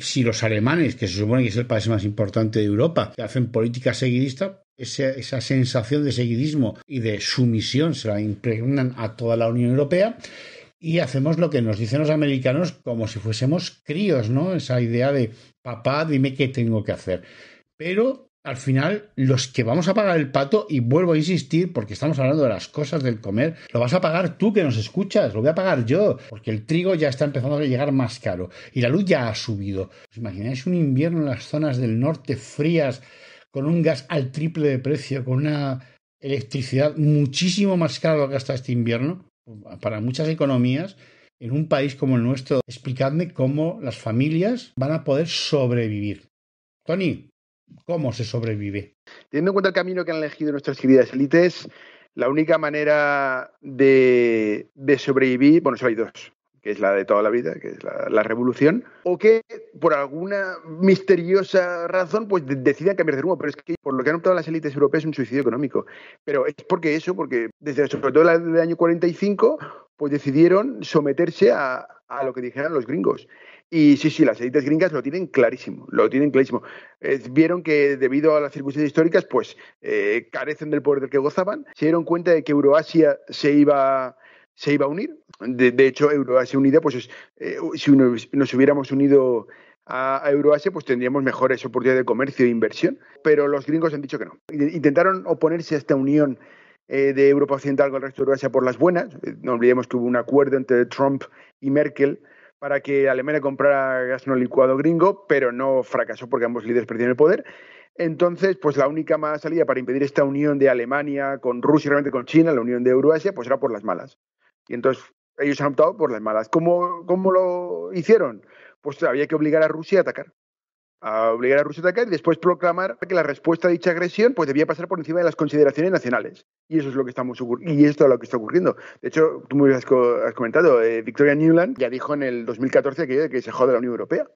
Si los alemanes, que se supone que es el país más importante de Europa, hacen política seguidista, esa, sensación de seguidismo y de sumisión se la impregnan a toda la Unión Europea y hacemos lo que nos dicen los americanos como si fuésemos críos, ¿no? Esa idea de papá, dime qué tengo que hacer. Pero al final los que vamos a pagar el pato, y vuelvo a insistir, porque estamos hablando de las cosas del comer, lo vas a pagar tú que nos escuchas, lo voy a pagar yo, porque el trigo ya está empezando a llegar más caro y la luz ya ha subido. ¿Os imagináis un invierno en las zonas del norte frías, con un gas al triple de precio, con una electricidad muchísimo más cara lo que hasta este invierno? Pues, para muchas economías, en un país como el nuestro, explicadme cómo las familias van a poder sobrevivir. Tony, ¿Cómo se sobrevive? Teniendo en cuenta el camino que han elegido nuestras queridas élites, la única manera de, sobrevivir, bueno, solo hay dos, que es la de toda la vida, que es la, revolución, o que por alguna misteriosa razón pues decidan cambiar de rumbo. Pero es que por lo que han optado las élites europeas es un suicidio económico. Pero es porque eso, porque desde sobre todo el año 45, pues decidieron someterse a lo que dijeran los gringos. Y sí, sí, las élites gringas lo tienen clarísimo, lo tienen clarísimo. vieron que debido a las circunstancias históricas, pues eh, carecen del poder del que gozaban, se dieron cuenta de que Euroasia se iba, se iba a unir. De, hecho, Euroasia unida, pues eh, si nos hubiéramos unido a, Euroasia, pues tendríamos mejores oportunidades de comercio e inversión. Pero los gringos han dicho que no. Intentaron oponerse a esta unión eh, de Europa Occidental con el resto de Euroasia por las buenas. No olvidemos que hubo un acuerdo entre Trump y Merkel para que Alemania comprara gas no licuado gringo, pero no fracasó porque ambos líderes perdieron el poder. Entonces, pues la única más salida para impedir esta unión de Alemania con Rusia y realmente con China, la unión de Eurasia, pues era por las malas. Y entonces ellos han optado por las malas. ¿Cómo, cómo lo hicieron? Pues había que obligar a Rusia a atacar a obligar a Rusia a atacar y después proclamar que la respuesta a dicha agresión pues debía pasar por encima de las consideraciones nacionales. Y eso es lo que estamos y esto es lo que está ocurriendo. De hecho, tú muy has, has comentado, eh, Victoria Newland ya dijo en el 2014 que se jode la Unión Europea,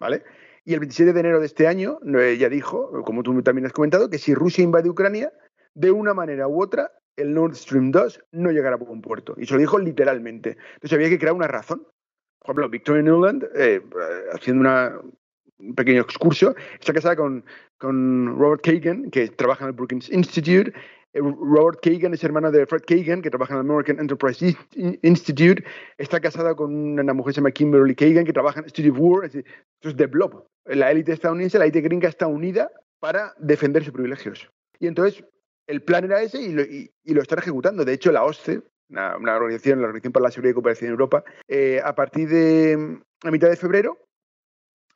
¿vale? Y el 27 de enero de este año eh, ya dijo, como tú también has comentado, que si Rusia invade Ucrania, de una manera u otra, el Nord Stream 2 no llegará a buen puerto. Y se lo dijo literalmente. Entonces había que crear una razón por ejemplo, Victoria Newland, eh, haciendo una, un pequeño excurso. Está casada con, con Robert Kagan, que trabaja en el Brookings Institute. Eh, Robert Kagan es hermano de Fred Kagan, que trabaja en el American Enterprise Institute. Está casada con una mujer que se llama Kimberly Kagan, que trabaja en Study War. Entonces, de Blob. La élite estadounidense, la élite gringa está unida para defender sus privilegios. Y entonces el plan era ese y lo, y, están ejecutando. De hecho, la OSCE, una, organización, la Organización para la Seguridad y Cooperación en Europa, eh, a partir de mm, a mitad de febrero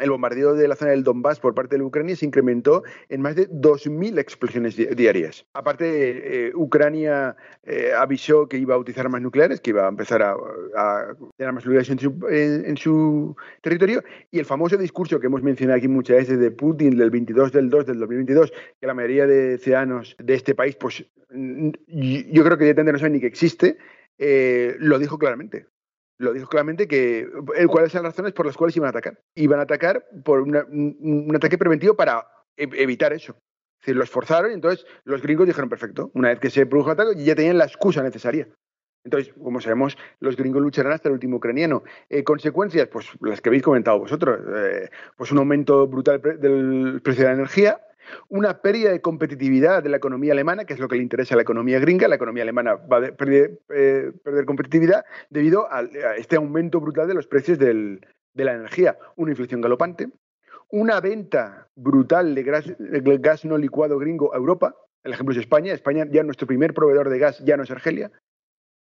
el bombardeo de la zona del Donbass por parte de Ucrania se incrementó en más de 2.000 explosiones diarias. Aparte, eh, Ucrania eh, avisó que iba a utilizar armas nucleares, que iba a empezar a, tener armas nucleares en su, territorio, y el famoso discurso que hemos mencionado aquí muchas veces de Putin del 22 del 2 del 2022, que la mayoría de ciudadanos de este país, pues yo creo que ya no saben ni que existe, eh, lo dijo claramente lo dijo claramente que eh, cuáles eran las razones por las cuales iban a atacar. Iban a atacar por un ataque preventivo para e, evitar eso. Es decir, los forzaron y entonces los gringos dijeron, perfecto, una vez que se produjo el ataque ya tenían la excusa necesaria. Entonces, como sabemos, los gringos lucharán hasta el último ucraniano. Eh, consecuencias, pues las que habéis comentado vosotros, eh, pues un aumento brutal del precio de la energía, una pérdida de competitividad de la economía alemana, que es lo que le interesa a la economía gringa. La economía alemana va a perder, eh, competitividad debido a, este aumento brutal de los precios de la energía, una inflación galopante, una venta brutal de gas, gas no licuado gringo a Europa. El ejemplo es España. España ya nuestro primer proveedor de gas ya no es Argelia,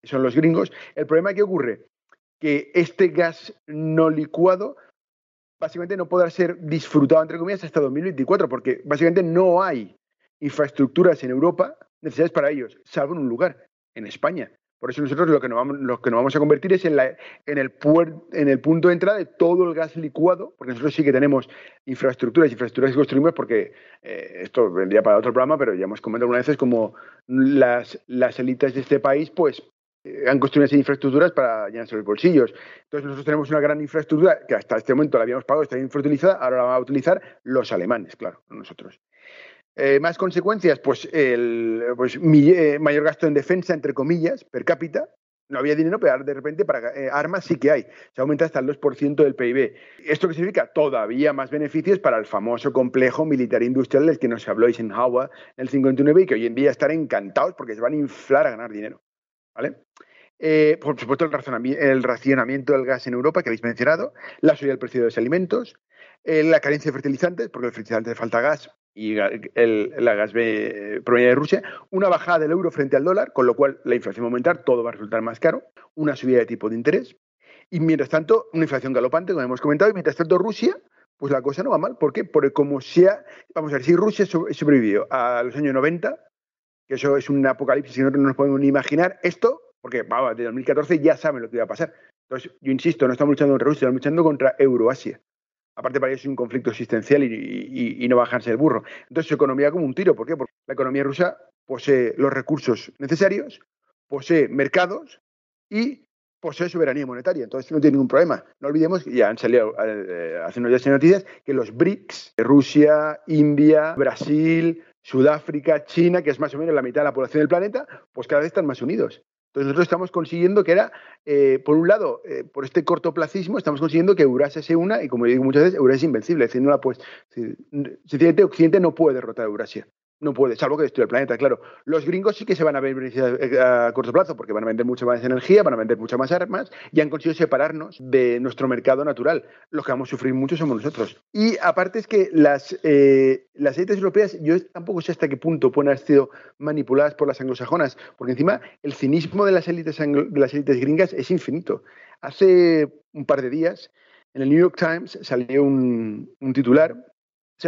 son los gringos. El problema que ocurre que este gas no licuado básicamente no podrá ser disfrutado, entre comillas, hasta 2024, porque básicamente no hay infraestructuras en Europa necesarias para ellos, salvo en un lugar, en España. Por eso nosotros lo que nos vamos, lo que nos vamos a convertir es en, la, en, el en el punto de entrada de todo el gas licuado, porque nosotros sí que tenemos infraestructuras, infraestructuras que construimos, porque eh, esto vendría para otro programa, pero ya hemos comentado algunas veces como las, las élites de este país pues eh, han construido esas infraestructuras para llenarse los bolsillos. Entonces nosotros tenemos una gran infraestructura que hasta este momento la habíamos pagado, está infrautilizada, ahora la van a utilizar los alemanes, claro, nosotros. Eh, más consecuencias, pues, el, pues eh, mayor gasto en defensa, entre comillas, per cápita. No había dinero, pero de repente para armas sí que hay. Se aumenta hasta el 2% del PIB. ¿Esto qué significa? Todavía más beneficios para el famoso complejo militar industrial del que nos habló Eisenhower en el 59 y que hoy en día están encantados porque se van a inflar a ganar dinero. ¿vale? Eh, por supuesto, el, racionamiento del gas en Europa, que habéis mencionado, la subida del precio de los alimentos, eh, la carencia de fertilizantes, porque el fertilizante falta gas y el, gas eh, proviene de Rusia, una bajada del euro frente al dólar, con lo cual la inflación va a aumentar, todo va a resultar más caro, una subida de tipo de interés, y mientras tanto, una inflación galopante, como hemos comentado, y mientras tanto Rusia, pues la cosa no va mal. ¿Por Porque como sea, vamos a ver, si Rusia sobrevivió a los años 90, que eso es un apocalipsis que nosotros no nos podemos ni imaginar. Esto, porque va, de 2014 ya saben lo que iba a pasar. Entonces, yo insisto, no estamos luchando contra Rusia, estamos luchando contra Euroasia. Aparte, para ellos es un conflicto existencial y, y, no bajarse el burro. Entonces, su economía como un tiro. ¿Por qué? Porque la economía rusa posee los recursos necesarios, posee mercados y posee soberanía monetaria. Entonces, no tiene ningún problema. No olvidemos, ya han salido eh, hace unos días en noticias, que los BRICS, Rusia, India, Brasil, Sudáfrica, China, que es más o menos la mitad de la población del planeta, pues cada vez están más unidos. Entonces nosotros estamos consiguiendo que era, eh, por un lado, eh, por este cortoplacismo, estamos consiguiendo que Eurasia se una y como digo muchas veces, Eurasia es invencible, es decir, no la pues, sencillamente Occidente no puede derrotar a Eurasia. No puede, salvo que destruye el planeta, claro. Los gringos sí que se van a ver eh, a corto plazo porque van a vender mucha más energía, van a vender muchas más armas y han conseguido separarnos de nuestro mercado natural. Los que vamos a sufrir mucho somos nosotros. Y aparte es que las, eh, las élites europeas, yo tampoco sé hasta qué punto pueden haber sido manipuladas por las anglosajonas, porque encima el cinismo de las élites, de las élites gringas es infinito. Hace un par de días en el New York Times salió un, un titular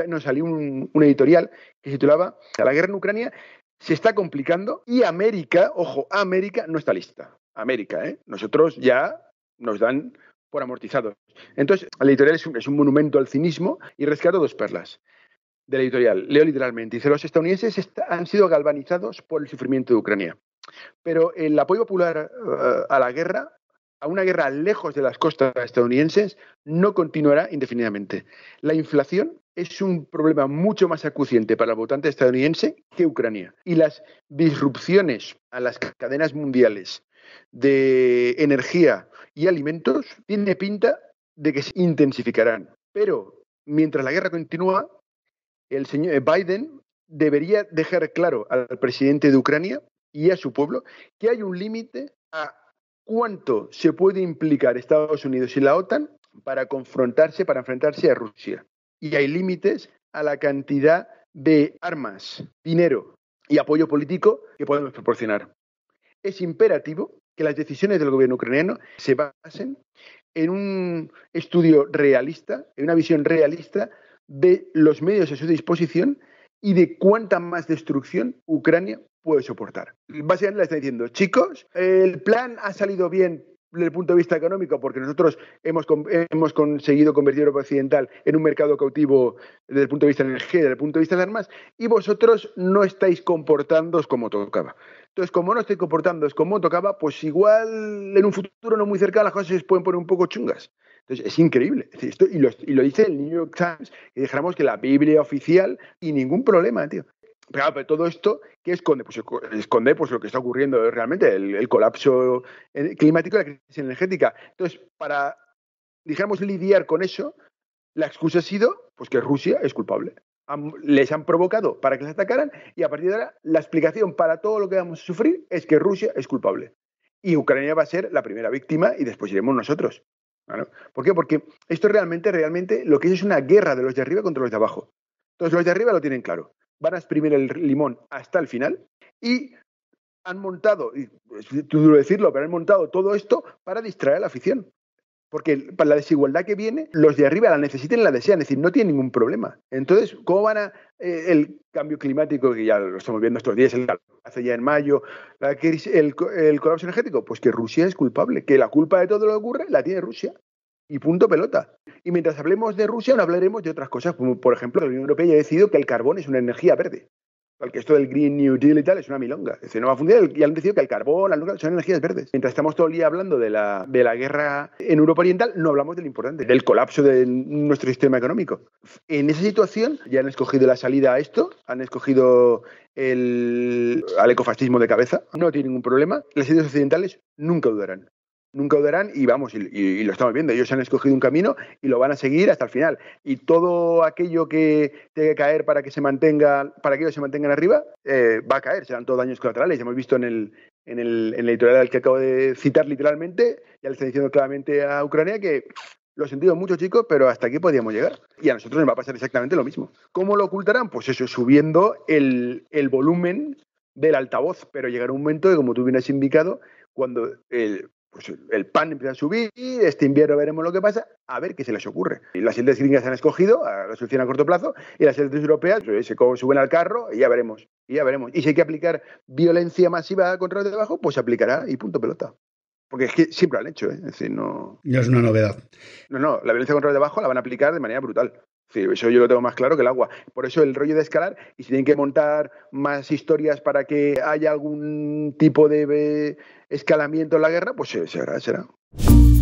nos salió un, editorial que titulaba La guerra en Ucrania se está complicando y América, ojo, América no está lista. América, ¿eh? Nosotros ya nos dan por amortizados. Entonces, la editorial es un, monumento al cinismo y rescato dos perlas del editorial. Leo literalmente. Dice, los estadounidenses han sido galvanizados por el sufrimiento de Ucrania. Pero el apoyo popular eh, a la guerra, a una guerra lejos de las costas estadounidenses, no continuará indefinidamente. La inflación es un problema mucho más acuciente para el votante estadounidense que Ucrania. Y las disrupciones a las cadenas mundiales de energía y alimentos tiene pinta de que se intensificarán. Pero mientras la guerra continúa, el señor eh, Biden debería dejar claro al presidente de Ucrania y a su pueblo que hay un límite a cuánto se puede implicar Estados Unidos y la OTAN para confrontarse, para enfrentarse a Rusia y hay límites a la cantidad de armas, dinero y apoyo político que podemos proporcionar. Es imperativo que las decisiones del gobierno ucraniano se basen en un estudio realista, en una visión realista de los medios a su disposición y de cuánta más destrucción Ucrania puede soportar. Básicamente le está diciendo, chicos, el plan ha salido bien desde el punto de vista económico, porque nosotros hemos, hemos conseguido convertir Europa Occidental en un mercado cautivo desde el punto de vista de energía, desde el punto de vista de armas, y vosotros no estáis comportándoos como tocaba. Entonces, como no estáis comportándoos como tocaba, pues igual en un futuro no muy cercano las cosas se pueden poner un poco chungas. Entonces, es increíble. y, lo, dice el New York Times, y dejamos que la Biblia oficial y ningún problema, tío pero todo esto, ¿qué esconde? Pues esconde pues, lo que está ocurriendo eh, realmente, el, colapso eh, climático y la crisis energética. Entonces, para, digamos, lidiar con eso, la excusa ha sido pues, que Rusia es culpable. les han provocado para que les atacaran y a partir de ahora la explicación para todo lo que vamos a sufrir es que Rusia es culpable. Y Ucrania va a ser la primera víctima y después iremos nosotros. ¿Por qué? Porque esto realmente, realmente, lo que es es una guerra de los de arriba contra los de abajo. Entonces los de arriba lo tienen claro van a exprimir el limón hasta el final y han montado, y es duro decirlo, pero han montado todo esto para distraer a la afición. Porque para la desigualdad que viene, los de arriba la necesiten y la desean, es decir, no tienen ningún problema. Entonces, ¿cómo van a eh, el cambio climático, que ya lo estamos viendo estos días, el hace ya en mayo, la el, el colapso energético? Pues que Rusia es culpable, que la culpa de todo lo que ocurre la tiene Rusia. Y punto pelota. Y mientras hablemos de Rusia, no hablaremos de otras cosas, como por ejemplo, la Unión Europea ya ha decidido que el carbón es una energía verde. que esto del Green New Deal y tal es una milonga. Ya no va a funcionar. Y han decidido que el carbón, las son energías verdes. Mientras estamos todo el día hablando de la, guerra en Europa Oriental, no hablamos de lo importante, del colapso de nuestro sistema económico. En esa situación ya han escogido la salida a esto, han escogido el, al ecofascismo de cabeza, no tiene ningún problema. Las ideas occidentales nunca dudarán nunca dudarán y vamos, y, lo estamos viendo, ellos han escogido un camino y lo van a seguir hasta el final. Y todo aquello que tenga que caer para que se mantenga, para que ellos se mantengan arriba, eh, va a caer, serán todos daños colaterales. Ya hemos visto en el, en el, editorial que acabo de citar literalmente, ya le está diciendo claramente a Ucrania que lo sentimos mucho, chicos, pero hasta aquí podíamos llegar. Y a nosotros nos va a pasar exactamente lo mismo. ¿Cómo lo ocultarán? Pues eso, subiendo el, volumen del altavoz, pero llegará un momento como tú bien has indicado, cuando el, pues el pan empieza a subir, este invierno veremos lo que pasa, a ver qué se les ocurre. Y las élites gringas han escogido la solución a corto plazo y las élites europeas pues, se suben al carro y ya veremos, y ya veremos. Y si hay que aplicar violencia masiva contra de abajo pues se aplicará y punto pelota. Porque es que siempre lo han hecho, ¿eh? es decir, no... No es una novedad. No, no, la violencia contra el abajo la van a aplicar de manera brutal. Sí, eso yo lo tengo más claro que el agua. Por eso el rollo de escalar, y si tienen que montar más historias para que haya algún tipo de eh, escalamiento en la guerra, pues será, será.